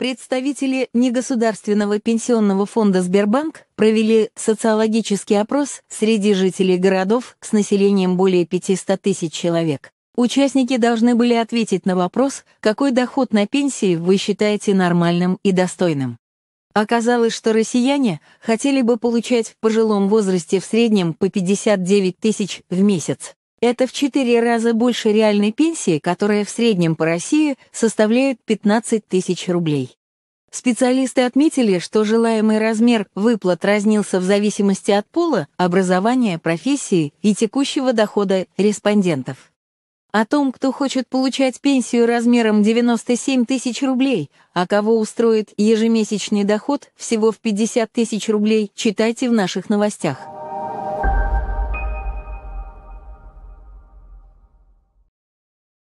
Представители негосударственного пенсионного фонда Сбербанк провели социологический опрос среди жителей городов с населением более 500 тысяч человек. Участники должны были ответить на вопрос, какой доход на пенсии вы считаете нормальным и достойным. Оказалось, что россияне хотели бы получать в пожилом возрасте в среднем по 59 тысяч в месяц. Это в четыре раза больше реальной пенсии, которая в среднем по России составляет 15 тысяч рублей. Специалисты отметили, что желаемый размер выплат разнился в зависимости от пола, образования, профессии и текущего дохода респондентов. О том, кто хочет получать пенсию размером 97 тысяч рублей, а кого устроит ежемесячный доход всего в 50 тысяч рублей, читайте в наших новостях.